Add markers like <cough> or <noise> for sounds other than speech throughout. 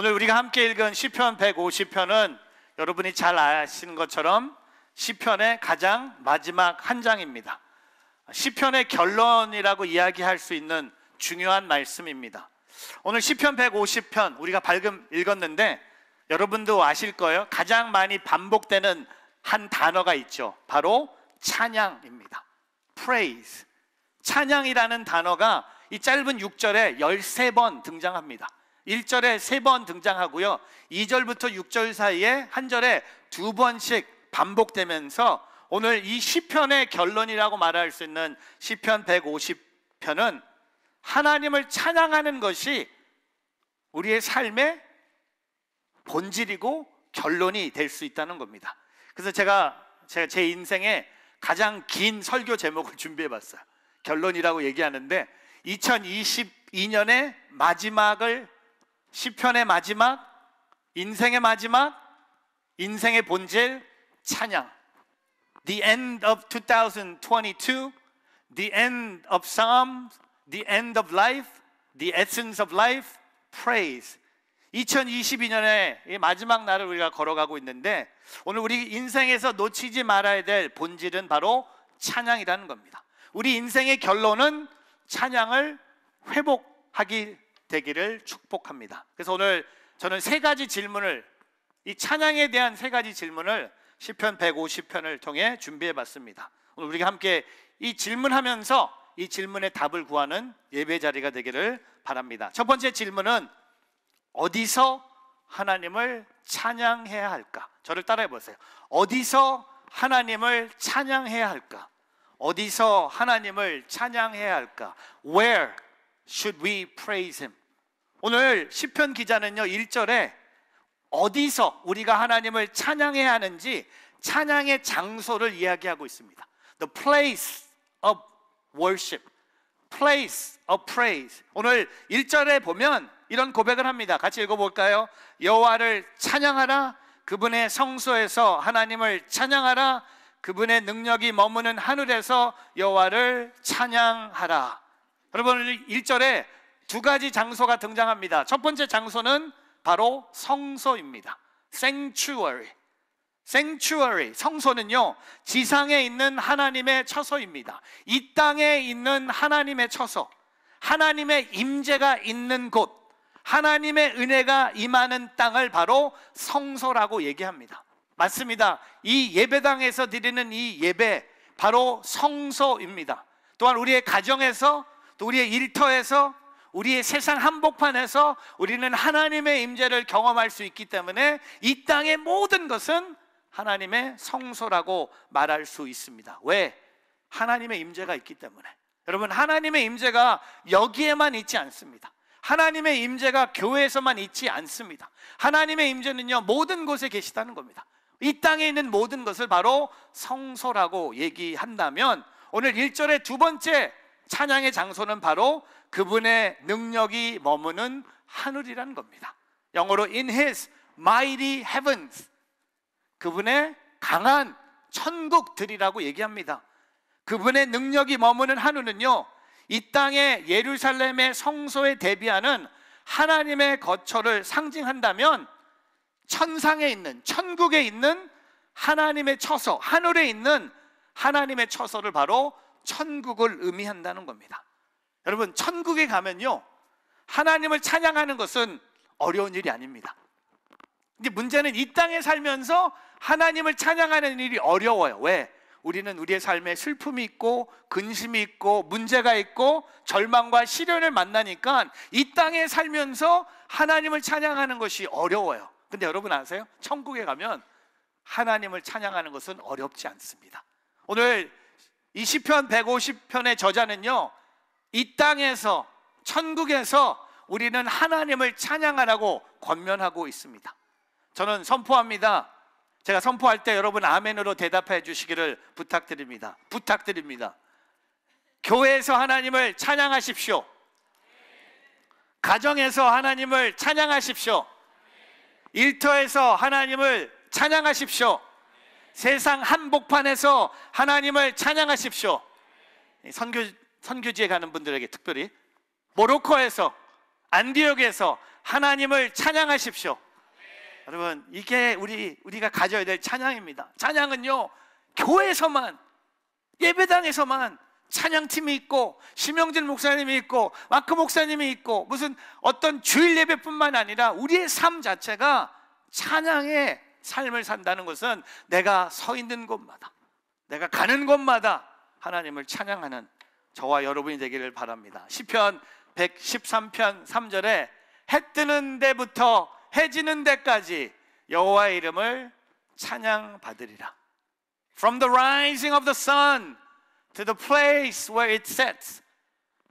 오늘 우리가 함께 읽은 시편 150편은 여러분이 잘 아시는 것처럼 시편의 가장 마지막 한 장입니다. 시편의 결론이라고 이야기할 수 있는 중요한 말씀입니다. 오늘 시편 150편 우리가 밝음 읽었는데 여러분도 아실 거예요. 가장 많이 반복되는 한 단어가 있죠. 바로 찬양입니다. praise. 찬양이라는 단어가 이 짧은 6절에 13번 등장합니다. 1절에 세 번 등장하고요. 2절부터 6절 사이에 한 절에 두 번씩 반복되면서 오늘 이 시편의 결론이라고 말할 수 있는 시편 150편은 하나님을 찬양하는 것이 우리의 삶의 본질이고 결론이 될 수 있다는 겁니다. 그래서 제가 제 인생에 가장 긴 설교 제목을 <laughs> 준비해 봤어요. 결론이라고 얘기하는데 2022년의 마지막을 시편의 마지막, 인생의 마지막, 인생의 본질 찬양. The end of 2022, the end of p s a l m the end of life, the essence of life, praise. 2022년의 마지막 날을 우리가 걸어가고 있는데 오늘 우리 인생에서 놓치지 말아야 될 본질은 바로 찬양이라는 겁니다. 우리 인생의 결론은 찬양을 회복하기 되기를 축복합니다. 그래서 오늘 저는 세 가지 질문을 이 찬양에 대한 세 가지 질문을 시편 150편을 통해 준비해 봤습니다. 오늘 우리가 함께 이 질문하면서 이 질문의 답을 구하는 예배 자리가 되기를 바랍니다. 첫 번째 질문은 어디서 하나님을 찬양해야 할까? 저를 따라해 보세요. 어디서 하나님을 찬양해야 할까? 어디서 하나님을 찬양해야 할까? Where should we praise him? 오늘 시편 기자는요 1절에 어디서 우리가 하나님을 찬양해야 하는지 찬양의 장소를 이야기하고 있습니다. The place of worship, place of praise. 오늘 1절에 보면 이런 고백을 합니다. 같이 읽어볼까요? 여호와를 찬양하라. 그분의 성소에서 하나님을 찬양하라. 그분의 능력이 머무는 하늘에서 여호와를 찬양하라. 여러분 1절에 두 가지 장소가 등장합니다. 첫 번째 장소는 바로 성소입니다. sanctuary. sanctuary. 성소는요, 지상에 있는 하나님의 처소입니다. 이 땅에 있는 하나님의 처소. 하나님의 임재가 있는 곳. 하나님의 은혜가 임하는 땅을 바로 성소라고 얘기합니다. 맞습니다. 이 예배당에서 드리는 이 예배 바로 성소입니다. 또한 우리의 가정에서 또 우리의 일터에서 우리의 세상 한복판에서 우리는 하나님의 임재를 경험할 수 있기 때문에 이 땅의 모든 것은 하나님의 성소라고 말할 수 있습니다. 왜? 하나님의 임재가 있기 때문에. 여러분 하나님의 임재가 여기에만 있지 않습니다. 하나님의 임재가 교회에서만 있지 않습니다. 하나님의 임재는요 모든 곳에 계시다는 겁니다. 이 땅에 있는 모든 것을 바로 성소라고 얘기한다면 오늘 1절의 두 번째 찬양의 장소는 바로 그분의 능력이 머무는 하늘이라는 겁니다. 영어로 in his mighty heavens. 그분의 강한 천국들이라고 얘기합니다. 그분의 능력이 머무는 하늘은요, 이 땅의 예루살렘의 성소에 대비하는 하나님의 거처를 상징한다면 천상에 있는, 천국에 있는 하나님의 처소, 하늘에 있는 하나님의 처소를 바로 천국을 의미한다는 겁니다. 여러분, 천국에 가면요. 하나님을 찬양하는 것은 어려운 일이 아닙니다. 근데 문제는 이 땅에 살면서 하나님을 찬양하는 일이 어려워요. 왜? 우리는 우리의 삶에 슬픔이 있고 근심이 있고 문제가 있고 절망과 시련을 만나니까 이 땅에 살면서 하나님을 찬양하는 것이 어려워요. 근데 여러분 아세요? 천국에 가면 하나님을 찬양하는 것은 어렵지 않습니다. 오늘 이 시편 150편의 저자는요. 이 땅에서 천국에서 우리는 하나님을 찬양하라고 권면하고 있습니다. 저는 선포합니다. 제가 선포할 때 여러분 아멘으로 대답해 주시기를 부탁드립니다. 부탁드립니다. 교회에서 하나님을 찬양하십시오. 가정에서 하나님을 찬양하십시오. 일터에서 하나님을 찬양하십시오. 세상 한복판에서 하나님을 찬양하십시오. 선교 선교지에 가는 분들에게 특별히 모로코에서 안디옥에서 하나님을 찬양하십시오. 네. 여러분 이게 우리 우리가 가져야 될 찬양입니다. 찬양은요 교회에서만 예배당에서만 찬양팀이 있고 심영진 목사님이 있고 마크 목사님이 있고 무슨 어떤 주일 예배뿐만 아니라 우리의 삶 자체가 찬양의 삶을 산다는 것은 내가 서 있는 곳마다 내가 가는 곳마다 하나님을 찬양하는 저와 여러분이 되기를 바랍니다. 1 0편 113편 3절에 해 뜨는 데부터 해 지는 데까지 여호와의 이름을 찬양 받으리라. From the rising of the sun to the place where it sets,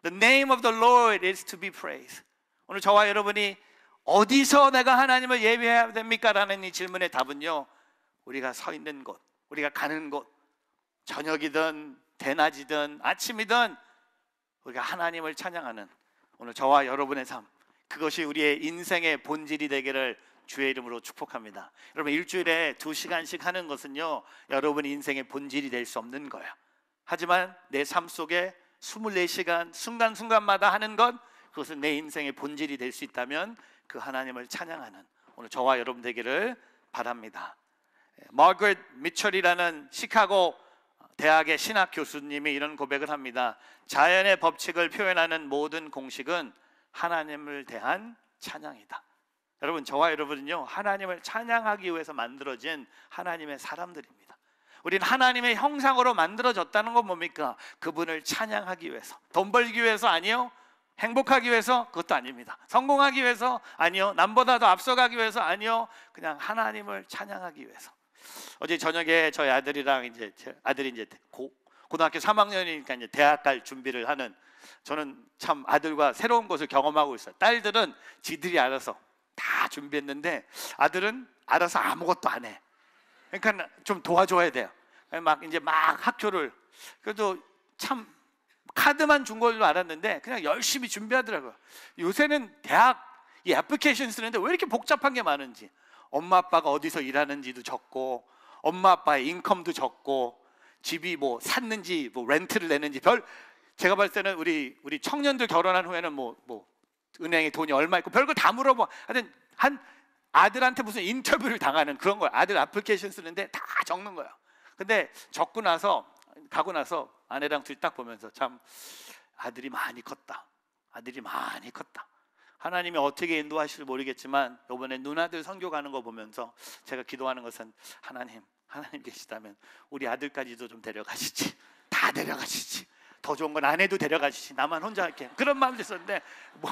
the name of the Lord is to be praised. 오늘 저와 여러분이 어디서 내가 하나님을 예배해야 됩니까? 라는 이 질문의 답은요. 우리가 서 있는 곳, 우리가 가는 곳, 저녁이든 대낮이든 아침이든 우리가 하나님을 찬양하는 오늘 저와 여러분의 삶 그것이 우리의 인생의 본질이 되기를 주의 이름으로 축복합니다. 여러분 일주일에 두 시간씩 하는 것은요 여러분 인생의 본질이 될 수 없는 거예요. 하지만 내 삶 속에 24시간 순간순간마다 하는 것 그것은 내 인생의 본질이 될 수 있다면 그 하나님을 찬양하는 오늘 저와 여러분 되기를 바랍니다. 예, 마거릿 미철이라는 시카고 대학의 신학 교수님이 이런 고백을 합니다. 자연의 법칙을 표현하는 모든 공식은 하나님을 대한 찬양이다. 여러분, 저와 여러분은요, 하나님을 찬양하기 위해서 만들어진 하나님의 사람들입니다. 우린 하나님의 형상으로 만들어졌다는 건 뭡니까? 그분을 찬양하기 위해서. 돈 벌기 위해서 아니요. 행복하기 위해서 그것도 아닙니다. 성공하기 위해서 아니요. 남보다 더 앞서가기 위해서 아니요. 그냥 하나님을 찬양하기 위해서. 어제 저녁에 저희 아들이랑 이제 아들이 이제 고, 고등학교 3학년이니까 이제 대학 갈 준비를 하는 저는 참 아들과 새로운 것을 경험하고 있어요. 딸들은 지들이 알아서 다 준비했는데 아들은 알아서 아무것도 안 해. 그러니까 좀 도와줘야 돼요. 막 이제 막 학교를 그래도 참 카드만 준 걸로 알았는데 그냥 열심히 준비하더라고요. 요새는 대학 이 애플리케이션 쓰는데 왜 이렇게 복잡한 게 많은지 엄마 아빠가 어디서 일하는지도 적고 엄마 아빠의 인컴도 적고 집이 뭐 샀는지 뭐 렌트를 내는지 별 제가 봤을 때는 우리 우리 청년들 결혼한 후에는 뭐뭐 뭐 은행에 돈이 얼마 있고 별거다 물어봐. 하여튼 한 아들한테 무슨 인터뷰를 당하는 그런 거야. 아들 애플리케이션 쓰는데 다 적는 거야. 근데 적고 나서 가고 나서 아내랑 둘 딱 보면서 참 아들이 많이 컸다. 아들이 많이 컸다. 하나님이 어떻게 인도하실지 모르겠지만 이번에 누나들 선교 가는 거 보면서 제가 기도하는 것은 하나님 하나님 계시다면 우리 아들까지도 좀 데려가시지 다 데려가시지 더 좋은 건아내도 데려가시지 나만 혼자 할게 그런 마음도 있었는데 뭐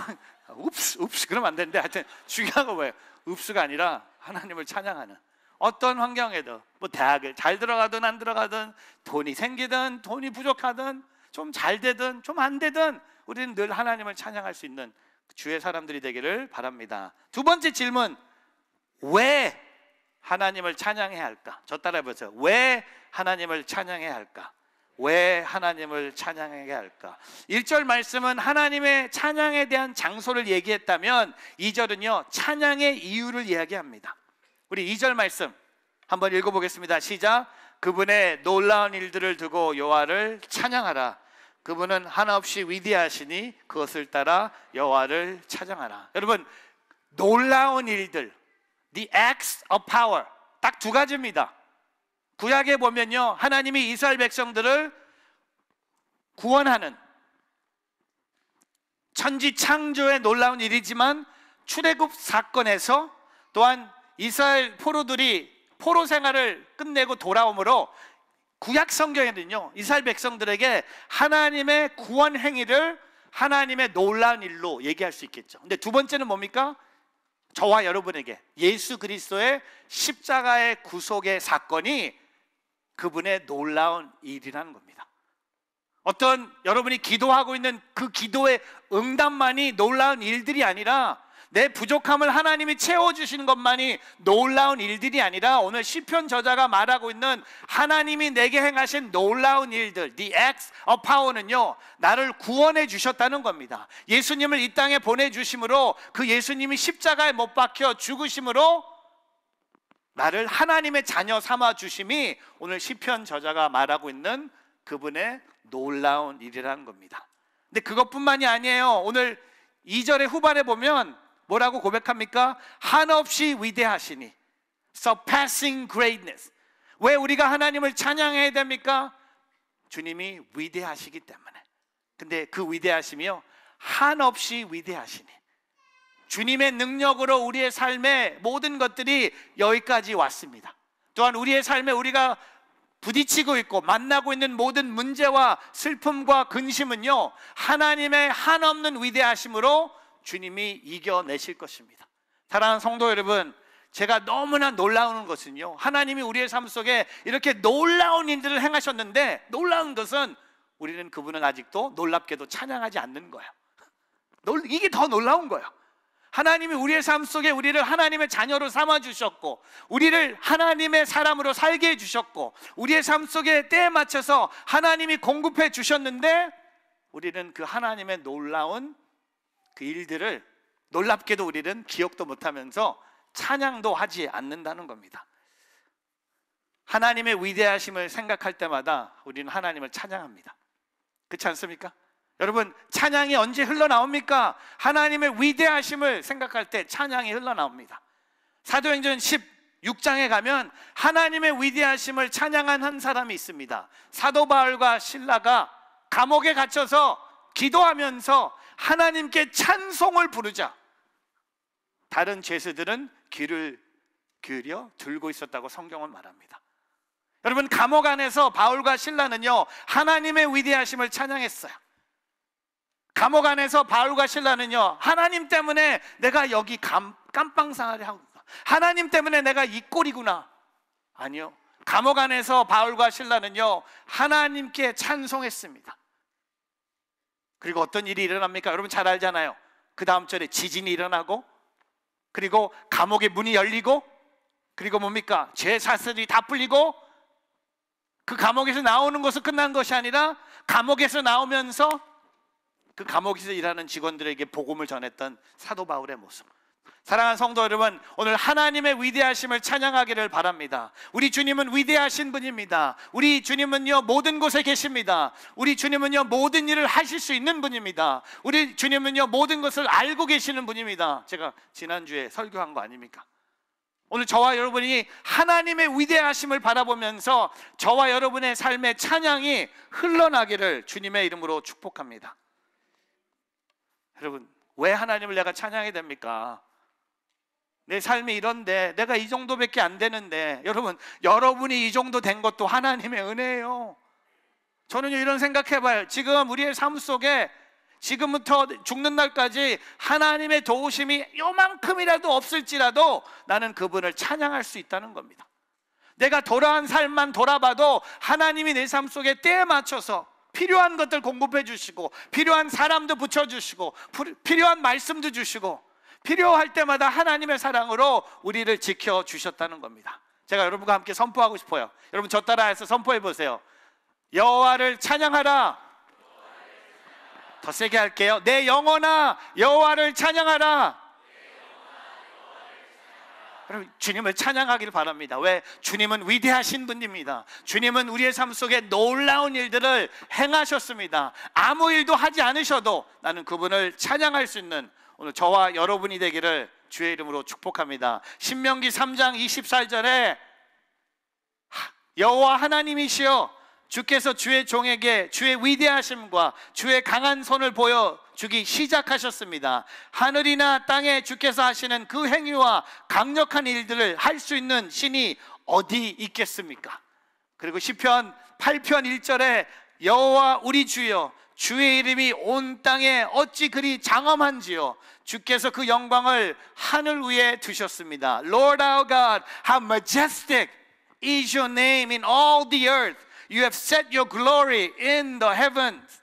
읍스 읍스 그러면 안 되는데 하여튼 중요한 건뭐예요 읍스가 아니라 하나님을 찬양하는 어떤 환경에도 뭐 대학을 잘 들어가든 안 들어가든 돈이 생기든 돈이 부족하든 좀 잘 되든 좀 안 되든 우리는 늘 하나님을 찬양할 수 있는 주의 사람들이 되기를 바랍니다. 두 번째 질문. 왜 하나님을 찬양해야 할까? 저 따라 보세요. 왜 하나님을 찬양해야 할까? 왜 하나님을 찬양해야 할까? 1절 말씀은 하나님의 찬양에 대한 장소를 얘기했다면 2절은요, 찬양의 이유를 이야기합니다. 우리 2절 말씀 한번 읽어보겠습니다. 시작. 그분의 놀라운 일들을 두고 요하를 찬양하라. 그분은 하나없이 위대하시니 그것을 따라 여호와를 찾아가라 여러분 놀라운 일들, the acts of power 딱 두 가지입니다. 구약에 보면요 하나님이 이스라엘 백성들을 구원하는 천지 창조의 놀라운 일이지만 출애굽 사건에서 또한 이스라엘 포로들이 포로 생활을 끝내고 돌아오므로 구약 성경에는요, 이스라엘 백성들에게 하나님의 구원 행위를 하나님의 놀라운 일로 얘기할 수 있겠죠. 근데 두 번째는 뭡니까? 저와 여러분에게 예수 그리스도의 십자가의 구속의 사건이 그분의 놀라운 일이라는 겁니다. 어떤 여러분이 기도하고 있는 그 기도의 응답만이 놀라운 일들이 아니라 내 부족함을 하나님이 채워주시는 것만이 놀라운 일들이 아니라 오늘 시편 저자가 말하고 있는 하나님이 내게 행하신 놀라운 일들, the acts of power는요, 나를 구원해 주셨다는 겁니다. 예수님을 이 땅에 보내주심으로 그 예수님이 십자가에 못 박혀 죽으심으로 나를 하나님의 자녀 삼아 주심이 오늘 시편 저자가 말하고 있는 그분의 놀라운 일이라는 겁니다. 근데 그것뿐만이 아니에요. 오늘 2절의 후반에 보면 뭐라고 고백합니까? 한없이 위대하시니. Surpassing greatness. 왜 우리가 하나님을 찬양해야 됩니까? 주님이 위대하시기 때문에. 근데 그 위대하시며 한없이 위대하시니. 주님의 능력으로 우리의 삶의 모든 것들이 여기까지 왔습니다. 또한 우리의 삶에 우리가 부딪히고 있고 만나고 있는 모든 문제와 슬픔과 근심은요, 하나님의 한없는 위대하심으로 주님이 이겨내실 것입니다. 사랑하는 성도 여러분, 제가 너무나 놀라운 것은요. 하나님이 우리의 삶 속에 이렇게 놀라운 일들을 행하셨는데 놀라운 것은 우리는 그분은 아직도 놀랍게도 찬양하지 않는 거예요. 이게 더 놀라운 거예요. 하나님이 우리의 삶 속에 우리를 하나님의 자녀로 삼아 주셨고 우리를 하나님의 사람으로 살게 해 주셨고 우리의 삶 속에 때에 맞춰서 하나님이 공급해 주셨는데 우리는 그 하나님의 놀라운 그 일들을 놀랍게도 우리는 기억도 못하면서 찬양도 하지 않는다는 겁니다. 하나님의 위대하심을 생각할 때마다 우리는 하나님을 찬양합니다. 그렇지 않습니까? 여러분, 찬양이 언제 흘러나옵니까? 하나님의 위대하심을 생각할 때 찬양이 흘러나옵니다. 사도행전 16장에 가면 하나님의 위대하심을 찬양한 한 사람이 있습니다. 사도 바울과 신라가 감옥에 갇혀서 기도하면서 하나님께 찬송을 부르자. 다른 죄수들은 귀를 기울여 들고 있었다고 성경은 말합니다. 여러분 감옥 안에서 바울과 신라는요 하나님의 위대하심을 찬양했어요. 감옥 안에서 바울과 신라는요 하나님 때문에 내가 여기 감, 깜빵상하게 한구나. 하나님 때문에 내가 이 꼴이구나. 아니요. 감옥 안에서 바울과 신라는요 하나님께 찬송했습니다. 그리고 어떤 일이 일어납니까? 여러분 잘 알잖아요. 그 다음 절에 지진이 일어나고 그리고 감옥의 문이 열리고 그리고 뭡니까? 죄 사슬이 다 풀리고 그 감옥에서 나오는 것은 끝난 것이 아니라 감옥에서 나오면서 그 감옥에서 일하는 직원들에게 복음을 전했던 사도 바울의 모습. 사랑하는 성도 여러분, 오늘 하나님의 위대하심을 찬양하기를 바랍니다. 우리 주님은 위대하신 분입니다. 우리 주님은요, 모든 곳에 계십니다. 우리 주님은요, 모든 일을 하실 수 있는 분입니다. 우리 주님은요, 모든 것을 알고 계시는 분입니다. 제가 지난주에 설교한 거 아닙니까? 오늘 저와 여러분이 하나님의 위대하심을 바라보면서 저와 여러분의 삶의 찬양이 흘러나기를 주님의 이름으로 축복합니다. 여러분, 왜 하나님을 내가 찬양해야 됩니까? 내 삶이 이런데 내가 이 정도밖에 안 되는데 여러분 여러분이 이 정도 된 것도 하나님의 은혜예요. 저는 이런 생각해봐요. 지금 우리의 삶 속에 지금부터 죽는 날까지 하나님의 도우심이 요만큼이라도 없을지라도 나는 그분을 찬양할 수 있다는 겁니다. 내가 돌아온 삶만 돌아봐도 하나님이 내 삶 속에 때에 맞춰서 필요한 것들 공급해 주시고 필요한 사람도 붙여 주시고 필요한 말씀도 주시고 필요할 때마다 하나님의 사랑으로 우리를 지켜 주셨다는 겁니다. 제가 여러분과 함께 선포하고 싶어요. 여러분 저 따라해서 선포해 보세요. 여호와를 찬양하라. 더 세게 할게요. 내 영혼아 여호와를 찬양하라. 여러분 주님을 찬양하길 바랍니다. 왜? 주님은 위대하신 분입니다. 주님은 우리의 삶 속에 놀라운 일들을 행하셨습니다. 아무 일도 하지 않으셔도 나는 그분을 찬양할 수 있는 오늘 저와 여러분이 되기를 주의 이름으로 축복합니다. 신명기 3장 24절에 여호와 하나님이시여 주께서 주의 종에게 주의 위대하심과 주의 강한 손을 보여 주기 시작하셨습니다. 하늘이나 땅에 주께서 하시는 그 행위와 강력한 일들을 할 수 있는 신이 어디 있겠습니까? 그리고 시편 8편 1절에 여호와 우리 주여 주의 이름이 온 땅에 어찌 그리 장엄한지요. 주께서 그 영광을 하늘 위에 두셨습니다. Lord our God, how majestic is your name in all the earth. You have set your glory in the heavens.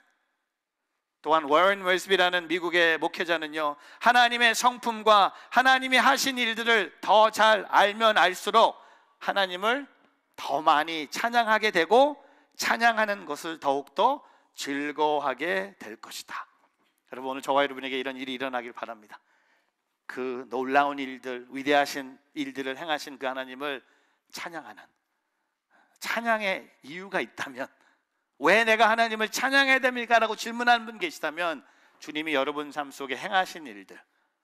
또한 워런 웰스비라는 미국의 목회자는요. 하나님의 성품과 하나님이 하신 일들을 더 잘 알면 알수록 하나님을 더 많이 찬양하게 되고 찬양하는 것을 더욱더 즐거워하게 될 것이다. 여러분 오늘 저와 여러분에게 이런 일이 일어나길 바랍니다. 그 놀라운 일들, 위대하신 일들을 행하신 그 하나님을 찬양하는 찬양의 이유가 있다면 왜 내가 하나님을 찬양해야 됩니까라고 질문하는 분 계시다면 주님이 여러분 삶 속에 행하신 일들,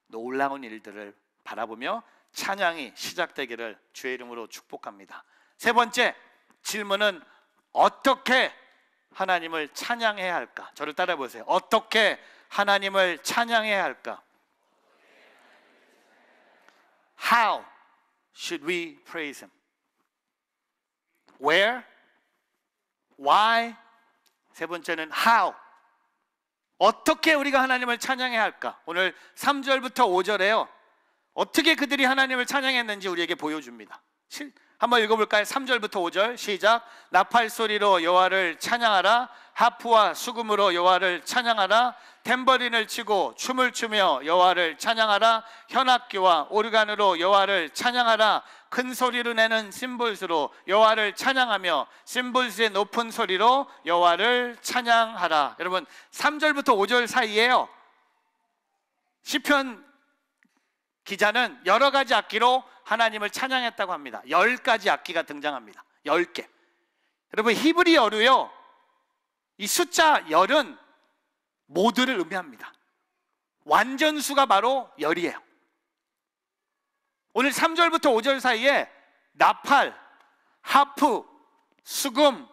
놀라운 일들을 바라보며 찬양이 시작되기를 주의 이름으로 축복합니다. 세 번째 질문은 어떻게 하나님을 찬양해야 할까? 저를 따라 보세요. 어떻게 하나님을 찬양해야 할까? How should we praise him? Where? Why? 세 번째는 how. 어떻게 우리가 하나님을 찬양해야 할까? 오늘 3절부터 5절에요. 어떻게 그들이 하나님을 찬양했는지 우리에게 보여줍니다. 한번 읽어볼까요? 3절부터 5절 시작 나팔 소리로 여호와를 찬양하라 하프와 수금으로 여호와를 찬양하라 탬버린을 치고 춤을 추며 여호와를 찬양하라 현악기와 오르간으로 여호와를 찬양하라 큰 소리로 내는 심볼스로 여호와를 찬양하며 심볼스의 높은 소리로 여호와를 찬양하라 여러분 3절부터 5절 사이에요 시편 기자는 여러 가지 악기로 하나님을 찬양했다고 합니다. 열 가지 악기가 등장합니다. 열 개. 여러분, 히브리어로요, 이 숫자 열은 모두를 의미합니다. 완전수가 바로 열이에요. 오늘 3절부터 5절 사이에 나팔, 하프, 수금,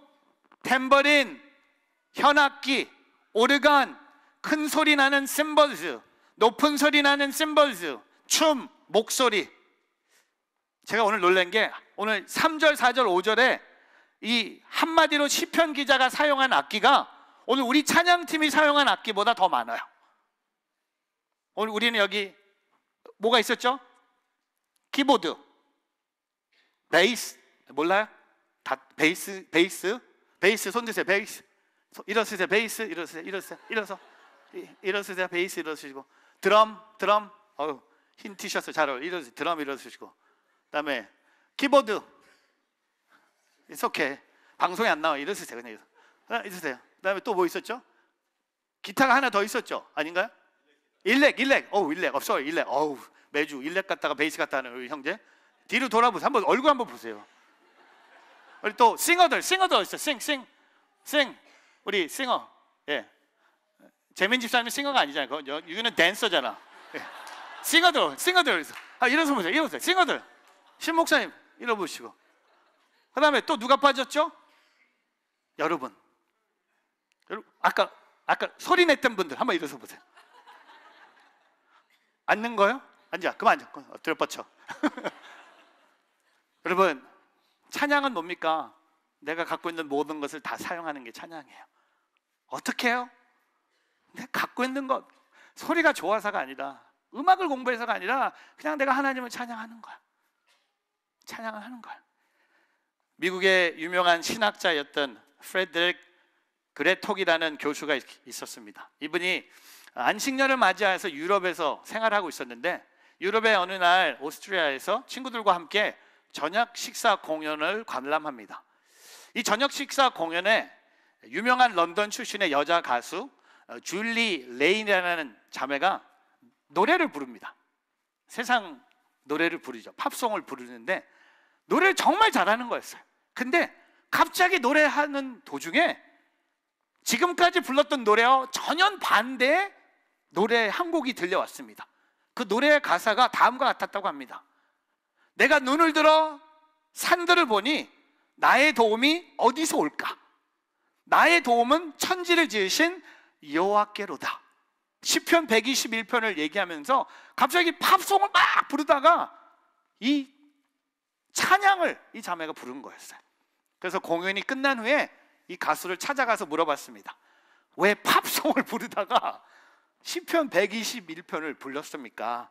탬버린, 현악기, 오르간, 큰 소리 나는 심벌즈, 높은 소리 나는 심벌즈, 춤, 목소리 제가 오늘 놀란 게 오늘 3절, 4절, 5절에 이 한마디로 시편 기자가 사용한 악기가 오늘 우리 찬양팀이 사용한 악기보다 더 많아요. 오늘 우리는 여기 뭐가 있었죠? 키보드, 베이스, 몰라요? 다 베이스, 베이스, 베이스 손 드세요, 베이스. 일어서세요, 베이스, 일어서세요, 일어서세요, 일어서. 일어서세요, 베이스 일어서시고. 드럼, 드럼, 어흰 티셔츠 잘 어울려. 일어서 드럼 일어서시고. 그다음에 키보드 이렇게 방송에 안 나와 이러세요 그냥 이러세요. 그다음에 또 뭐 있었죠? 기타가 하나 더 있었죠? 아닌가요? 일렉, 일렉. 어우, 일렉. 없어 일렉. 어우, 매주 일렉 갔다가 베이스 갔다 하는 우리 형제. 뒤로 돌아보세요. 한번 얼굴 한번 보세요. 우리 또 싱어들, 싱어들 있어. 싱, 싱, 싱. 우리 싱어. 예. 재민 집사님 싱어가 아니잖아요. 그 유유는 댄서잖아. 예. 싱어들, 싱어들. 아, 일어서 보세요. 일어서 세요 싱어들. 신 목사님 일어보시고그 다음에 또 누가 빠졌죠? 여러분 아까 아까 소리 냈던 분들 한번 일어서 보세요 앉는 거요? 앉아 그만 앉아 어, 들드려 뻗쳐 <laughs> 여러분 찬양은 뭡니까? 내가 갖고 있는 모든 것을 다 사용하는 게 찬양이에요 어떻게 해요? 내가 갖고 있는 것 소리가 좋아서가 아니라 음악을 공부해서가 아니라 그냥 내가 하나님을 찬양하는 거야 찬양을 하는 거예요. 미국의 유명한 신학자였던 프레드릭 그레톡이라는 교수가 있었습니다. 이분이 안식년을 맞이하여서 유럽에서 생활하고 있었는데 유럽의 어느 날 오스트리아에서 친구들과 함께 저녁 식사 공연을 관람합니다. 이 저녁 식사 공연에 유명한 런던 출신의 여자 가수 어, 줄리 레인이라는 자매가 노래를 부릅니다. 세상 노래를 부르죠. 팝송을 부르는데 노래를 정말 잘하는 거였어요. 근데 갑자기 노래하는 도중에 지금까지 불렀던 노래와 전혀 반대의 노래 한 곡이 들려왔습니다. 그 노래의 가사가 다음과 같았다고 합니다. 내가 눈을 들어 산들을 보니 나의 도움이 어디서 올까? 나의 도움은 천지를 지으신 여호와께로다. 시편 121편을 얘기하면서 갑자기 팝송을 막 부르다가 이 찬양을 이 자매가 부른 거였어요. 그래서 공연이 끝난 후에 이 가수를 찾아가서 물어봤습니다. 왜 팝송을 <laughs> 부르다가 시편 121편을 불렀습니까?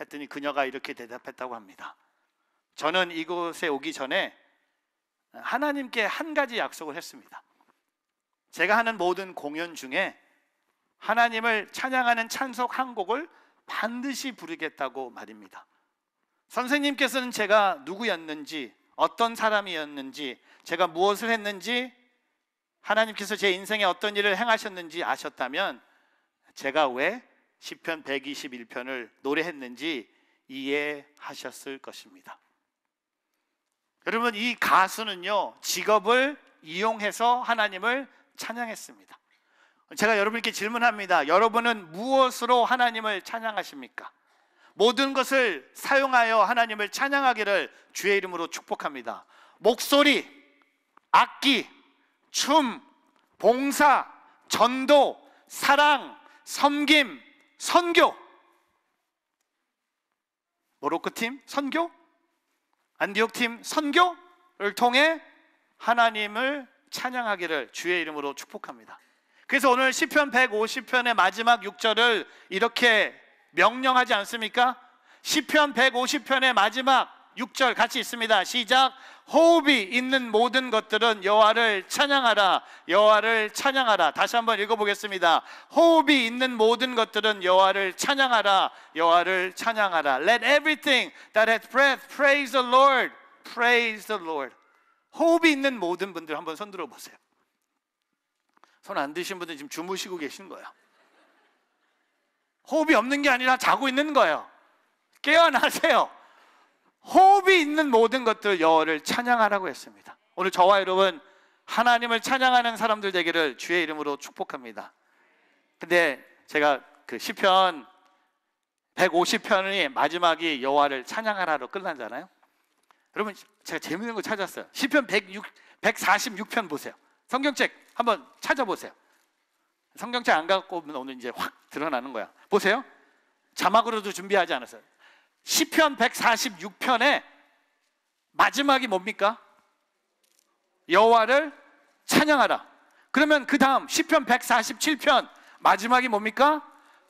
했더니 그녀가 이렇게 대답했다고 합니다. 저는 이곳에 오기 전에 하나님께 한 가지 약속을 했습니다. 제가 하는 모든 공연 중에 하나님을 찬양하는 찬속 한 곡을 반드시 부르겠다고 말입니다. 선생님께서는 제가 누구였는지, 어떤 사람이었는지, 제가 무엇을 했는지, 하나님께서 제 인생에 어떤 일을 행하셨는지 아셨다면 제가 왜 시편 121편을 노래했는지 이해하셨을 것입니다. 여러분 이 가수는요 직업을 이용해서 하나님을 찬양했습니다. 제가 여러분께 질문합니다. 여러분은 무엇으로 하나님을 찬양하십니까? 모든 것을 사용하여 하나님을 찬양하기를 주의 이름으로 축복합니다. 목소리, 악기, 춤, 봉사, 전도, 사랑, 섬김, 선교. 모로코팀 선교, 안디옥 팀 선교를 통해 하나님을 찬양하기를 주의 이름으로 축복합니다. 그래서 오늘 시편 150편의 마지막 6절을 이렇게 명령하지 않습니까? 1 0편 150편의 마지막 6절 같이 있습니다. 시작. 호흡이 있는 모든 것들은 여호와를 찬양하라. 여호와를 찬양하라. 다시 한번 읽어 보겠습니다. 호흡이 있는 모든 것들은 여호와를 찬양하라. 여호와를 찬양하라. Let everything that h a s h breath praise the Lord. Praise the Lord. 호흡이 있는 모든 분들 한번 손 들어 보세요. 손 안 드신 분들 지금 주무시고 계신 거예요. 호흡이 없는 게 아니라 자고 있는 거예요. 깨어나세요. 호흡이 있는 모든 것들 여호를 찬양하라고 했습니다. 오늘 저와 여러분 하나님을 찬양하는 사람들 되기를 주의 이름으로 축복합니다. 근데 제가 그 시편 1 5 0편이 마지막이 여호와를 찬양하라로 끝난잖아요. 여러분 제가 재밌는 거 찾았어요. 시편 106 146편 보세요. 성경책 한번 찾아보세요. 성경책 안 갖고 오면 오늘 이제 확 드러나는 거야. 보세요. 자막으로도 준비하지 않았어요. 시편 146편에 마지막이 뭡니까? 여호와를 찬양하라. 그러면 그 다음 시편 147편 마지막이 뭡니까?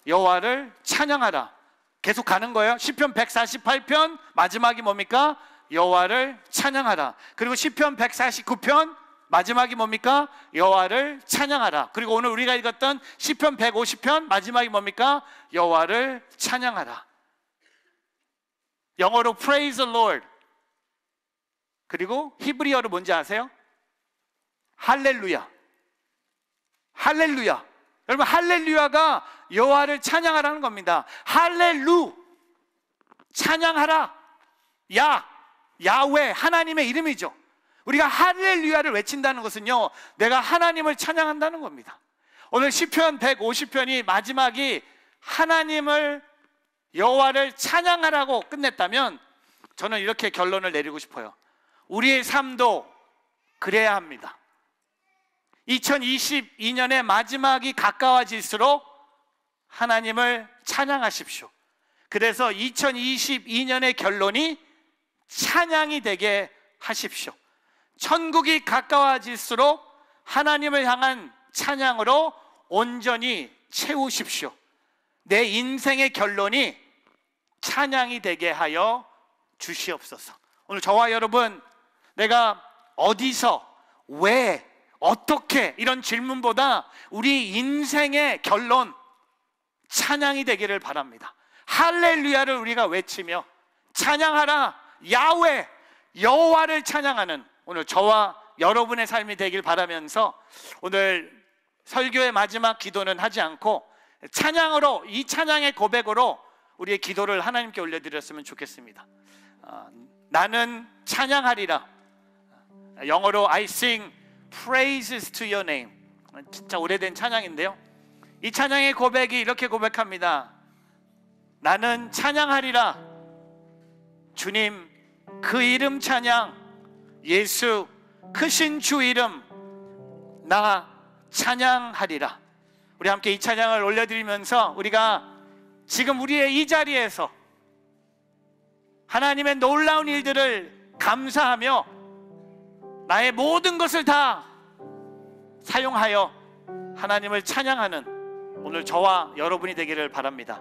여호와를 찬양하라. 계속 가는 거예요. 시편 148편 마지막이 뭡니까? 여호와를 찬양하라. 그리고 시편 149편 마지막이 뭡니까? 여호와를 찬양하라. 그리고 오늘 우리가 읽었던 시편 150편 마지막이 뭡니까? 여호와를 찬양하라. 영어로 praise the Lord. 그리고 히브리어로 뭔지 아세요? 할렐루야. 할렐루야. 여러분 할렐루야가 여호와를 찬양하라는 겁니다. 할렐루 찬양하라. 야 야외 하나님의 이름이죠. 우리가 할렐루야를 외친다는 것은요, 내가 하나님을 찬양한다는 겁니다. 오늘 시편 150편이 마지막이 하나님을 여호와를 찬양하라고 끝냈다면 저는 이렇게 결론을 내리고 싶어요. 우리의 삶도 그래야 합니다. 2022년의 마지막이 가까워질수록 하나님을 찬양하십시오. 그래서 2022년의 결론이 찬양이 되게 하십시오. 천국이 가까워질수록 하나님을 향한 찬양으로 온전히 채우십시오. 내 인생의 결론이 찬양이 되게 하여 주시옵소서. 오늘 저와 여러분, 내가 어디서, 왜, 어떻게 이런 질문보다 우리 인생의 결론, 찬양이 되기를 바랍니다. 할렐루야를 우리가 외치며 찬양하라, 야외, 여호와를 찬양하는 오늘 저와 여러분의 삶이 되길 바라면서 오늘 설교의 마지막 기도는 하지 않고 찬양으로 이 찬양의 고백으로 우리의 기도를 하나님께 올려드렸으면 좋겠습니다. 아, 나는 찬양하리라. 영어로 I sing praises to your name. 진짜 오래된 찬양인데요. 이 찬양의 고백이 이렇게 고백합니다. 나는 찬양하리라. 주님 그 이름 찬양 예수 크신 주 이름 나 찬양하리라. 우리 함께 이 찬양을 올려드리면서 우리가 지금 우리의 이 자리에서 하나님의 놀라운 일들을 감사하며 나의 모든 것을 다 사용하여 하나님을 찬양하는 오늘 저와 여러분이 되기를 바랍니다.